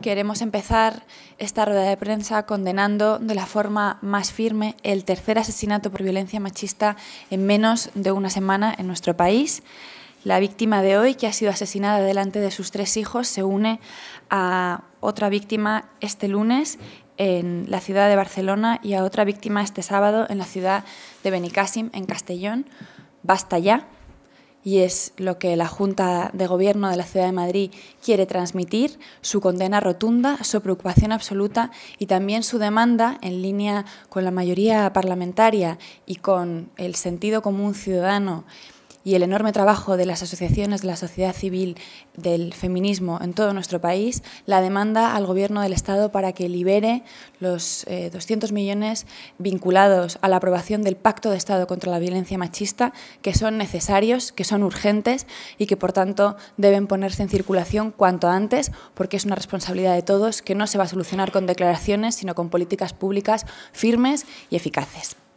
queremos empezar esta rueda de prensa condenando de la forma más firme el tercer asesinato por violencia machista en menos de una semana en nuestro país. La víctima de hoy, que ha sido asesinada delante de sus tres hijos, se une a otra víctima este lunes en la ciudad de Barcelona y a otra víctima este sábado en la ciudad de Benicàssim, en Castellón. Basta ya y es lo que la Junta de Gobierno de la Ciudad de Madrid quiere transmitir, su condena rotunda, su preocupación absoluta y también su demanda en línea con la mayoría parlamentaria y con el sentido común ciudadano y el enorme trabajo de las asociaciones de la sociedad civil del feminismo en todo nuestro país, la demanda al Gobierno del Estado para que libere los 200 eh, millones vinculados a la aprobación del Pacto de Estado contra la Violencia Machista, que son necesarios, que son urgentes y que, por tanto, deben ponerse en circulación cuanto antes, porque es una responsabilidad de todos que no se va a solucionar con declaraciones, sino con políticas públicas firmes y eficaces.